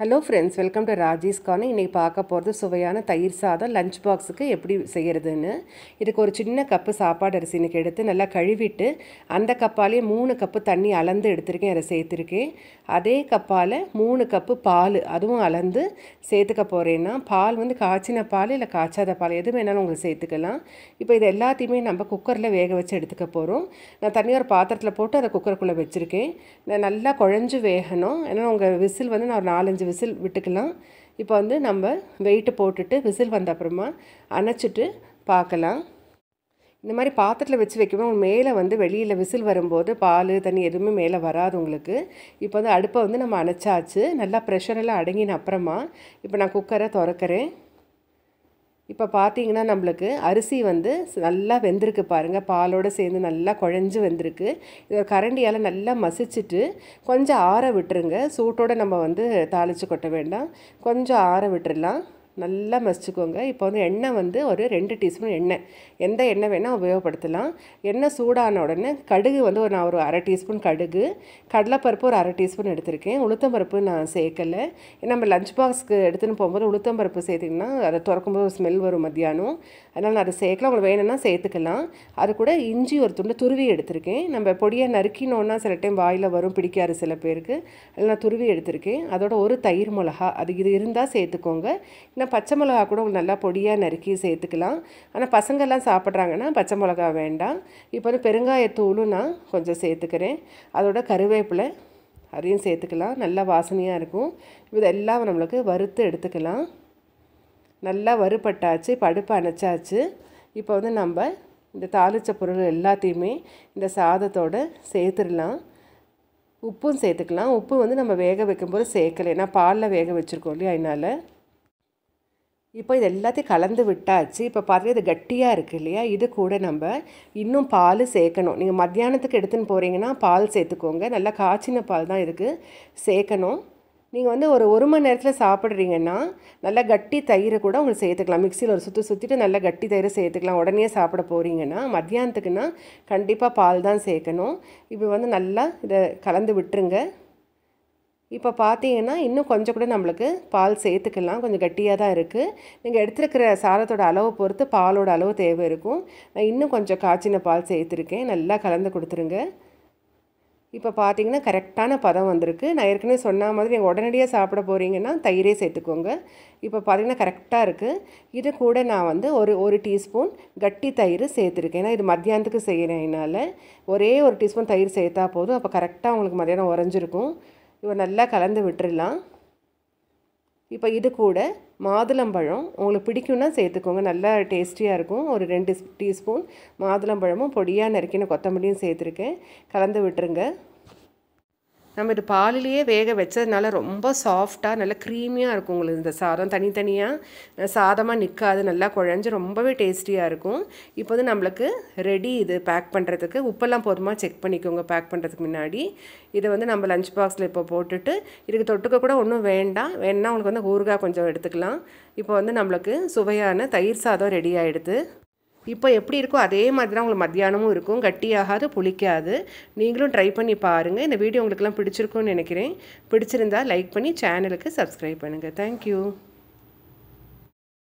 hello friends welcome to Raji's corner இன்றைக்கி பார்க்க போகிறது சுவையான தயிர் சாதம் லஞ்ச் பாக்ஸுக்கு எப்படி செய்கிறதுன்னு இதுக்கு ஒரு சின்ன கப்பு சாப்பாடு அரிசி இன்றைக்கி எடுத்து நல்லா கழுவிட்டு அந்த கப்பாலேயே மூணு கப்பு தண்ணி அளந்து எடுத்திருக்கேன் அதை சேர்த்துருக்கேன் அதே கப்பால் மூணு கப்பு பால் அதுவும் அளந்து சேர்த்துக்க போகிறேன்னா பால் வந்து காய்ச்சின பால் இல்லை காய்ச்சாத பால் எது வேணாலும் உங்களுக்கு சேர்த்துக்கலாம் இப்போ இது எல்லாத்தையுமே நம்ம குக்கரில் வேக வச்சு எடுத்துக்க போகிறோம் நான் தனியாக ஒரு பாத்திரத்தில் போட்டு அதை குக்கருக்குள்ளே வச்சுருக்கேன் நான் நல்லா குழஞ்சி வேகணும் ஏன்னா உங்கள் விசில் வந்து நான் ஒரு நாலஞ்சு அஞ்சு விசில் விட்டுக்கலாம் இப்போ வந்து நம்ம வெயிட்டு போட்டுட்டு விசில் வந்த அப்புறமா அணைச்சிட்டு பார்க்கலாம் இந்த மாதிரி பாத்திரத்தில் வச்சு வைக்கும்போது மேலே வந்து வெளியில் விசில் வரும்போது பால் தண்ணி எதுவுமே மேலே வராது உங்களுக்கு இப்போ வந்து அடுப்பை வந்து நம்ம அணைச்சாச்சு நல்லா ப்ரெஷரெல்லாம் அடங்கின அப்புறமா இப்போ நான் குக்கரை திறக்கிறேன் இப்போ பார்த்தீங்கன்னா நம்மளுக்கு அரிசி வந்து நல்லா வெந்திருக்கு பாருங்கள் பாலோடு சேர்ந்து நல்லா குழஞ்சி வெந்திருக்கு இதை கரண்டியால் நல்லா மசிச்சுட்டு கொஞ்சம் ஆற விட்டுருங்க சூட்டோடு நம்ம வந்து தாளித்து கொட்ட வேண்டாம் கொஞ்சம் ஆற விட்டுடலாம் நல்லா மசிச்சுக்கோங்க இப்போ வந்து எண்ணெய் வந்து ஒரு ரெண்டு டீஸ்பூன் எண்ணெய் எந்த எண்ணெய் வேணால் உபயோகப்படுத்தலாம் எண்ணெய் சூடான உடனே கடுகு வந்து ஒரு நான் ஒரு அரை டீஸ்பூன் கடுகு கடலைப்பருப்பு ஒரு அரை டீஸ்பூன் எடுத்திருக்கேன் உளுத்தம்பருப்பு நான் சேர்க்கலை நம்ம லஞ்ச் பாக்ஸ்க்கு எடுத்துன்னு போகும்போது உளுத்தம்பருப்பு சேர்த்திங்கன்னா அதை திறக்கும்போது ஒரு ஸ்மெல் வரும் மத்தியானம் அதனால் நான் அதை சேர்க்கலாம் உங்களுக்கு வேணும்னா சேர்த்துக்கலாம் அது கூட இஞ்சி ஒரு துண்டு துருவி எடுத்திருக்கேன் நம்ம பொடியை நறுக்கினோன்னா சில டைம் வாயில் வரும் பிடிக்காது சில பேருக்கு அதில் நான் துருவி எடுத்திருக்கேன் அதோட ஒரு தயிர் மிளகா அது இது இருந்தால் சேர்த்துக்கோங்க இல்லை பச்சை மிளகா கூட உங்களுக்கு நல்லா பொடியாக நறுக்கி சேர்த்துக்கலாம் ஆனால் பசங்கள்லாம் சாப்பிட்றாங்கன்னா பச்சை மிளகா வேண்டாம் இப்போ வந்து பெருங்காயத்தூளும் நான் கொஞ்சம் சேர்த்துக்கிறேன் அதோட கருவேப்பிலை அதையும் சேர்த்துக்கலாம் நல்லா வாசனையாக இருக்கும் இதெல்லாம் நம்மளுக்கு வறுத்து எடுத்துக்கலாம் நல்லா வறுப்பட்டாச்சு படுப்பு அணைச்சாச்சு இப்போ வந்து நம்ம இந்த தாளித்த பொருள் எல்லாத்தையுமே இந்த சாதத்தோடு சேர்த்துடலாம் உப்பும் சேர்த்துக்கலாம் உப்பு வந்து நம்ம வேக வைக்கும்போது சேர்க்கலை ஏன்னா பாலில் வேக வச்சுருக்கோம் இல்லையா அதனால் இப்போ இது எல்லாத்தையும் கலந்து விட்டாச்சு இப்போ பார்த்துட்டு இது கட்டியாக இருக்குது இல்லையா இது கூட நம்ம இன்னும் பால் சேர்க்கணும் நீங்கள் மத்தியானத்துக்கு எடுத்துன்னு போகிறீங்கன்னா பால் சேர்த்துக்கோங்க நல்லா காய்ச்சின பால் தான் இருக்குது சேர்க்கணும் நீங்கள் வந்து ஒரு ஒரு மணி நேரத்தில் சாப்பிட்றீங்கன்னா நல்லா கட்டி தயிரை கூட உங்களுக்கு சேர்த்துக்கலாம் மிக்சியில் ஒரு சுற்றி சுற்றிட்டு நல்லா கட்டி தயிரை சேர்த்துக்கலாம் உடனே சாப்பிட போகிறீங்கன்னா மத்தியானத்துக்குன்னா கண்டிப்பாக பால் தான் சேர்க்கணும் இப்போ வந்து நல்லா இதை கலந்து விட்டுருங்க இப்போ பார்த்தீங்கன்னா இன்னும் கொஞ்சம் கூட நம்மளுக்கு பால் சேர்த்துக்கலாம் கொஞ்சம் கட்டியாக தான் இருக்குது நீங்கள் எடுத்துருக்கிற சாரத்தோட அளவை பொறுத்து பாலோட அளவு தேவை இருக்கும் நான் இன்னும் கொஞ்சம் காய்ச்சின பால் சேர்த்துருக்கேன் நல்லா கலந்து கொடுத்துருங்க இப்போ பார்த்தீங்கன்னா கரெக்டான பதம் வந்திருக்கு நான் ஏற்கனவே சொன்ன மாதிரி நீங்கள் உடனடியாக சாப்பிட போகிறீங்கன்னா தயிரே சேர்த்துக்கோங்க இப்போ பார்த்தீங்கன்னா கரெக்டாக இருக்குது இது கூட நான் வந்து ஒரு ஒரு டீஸ்பூன் கட்டி தயிர் சேர்த்துருக்கேன் ஏன்னா இது மத்தியானத்துக்கு செய்கிறேன் என்னால் ஒரே ஒரு டீஸ்பூன் தயிர் சேர்த்தா போதும் அப்போ கரெக்டாக உங்களுக்கு மத்தியானம் உறைஞ்சிருக்கும் இப்போ நல்லா கலந்து விட்டுடலாம் இப்போ இது கூட மாதுளம்பழம் உங்களுக்கு பிடிக்கும்னா சேர்த்துக்கோங்க நல்லா டேஸ்டியாக இருக்கும் ஒரு ரெண்டு டீஸ்பூன் மாதுளம்பழமும் பொடியாக நறுக்கின கொத்தமல்லியும் சேர்த்துருக்கேன் கலந்து விட்டுருங்க நம்ம இது பாலிலேயே வேக வச்சதுனால ரொம்ப சாஃப்டாக நல்லா க்ரீமியாக இருக்கும் உங்களுக்கு இந்த சாதம் தனித்தனியாக சாதமாக நிற்காது நல்லா குழஞ்சி ரொம்பவே டேஸ்டியாக இருக்கும் இப்போ வந்து நம்மளுக்கு ரெடி இது பேக் பண்ணுறதுக்கு உப்பெல்லாம் போதுமாக செக் பண்ணிக்கோங்க பேக் பண்ணுறதுக்கு முன்னாடி இதை வந்து நம்ம லஞ்ச் பாக்ஸில் இப்போ போட்டுட்டு இதுக்கு தொட்டுக்க கூட ஒன்றும் வேண்டாம் வேணால் உங்களுக்கு வந்து ஊறுகாய் கொஞ்சம் எடுத்துக்கலாம் இப்போ வந்து நம்மளுக்கு சுவையான தயிர் சாதம் ரெடி ஆகிடுது இப்போ எப்படி இருக்கோ அதே மாதிரி தான் உங்களுக்கு மத்தியானமும் இருக்கும் கட்டியாகாது புளிக்காது நீங்களும் ட்ரை பண்ணி பாருங்கள் இந்த வீடியோ உங்களுக்குலாம் பிடிச்சிருக்கும்னு நினைக்கிறேன் பிடிச்சிருந்தா லைக் பண்ணி சேனலுக்கு சப்ஸ்கிரைப் பண்ணுங்கள் தேங்க்யூ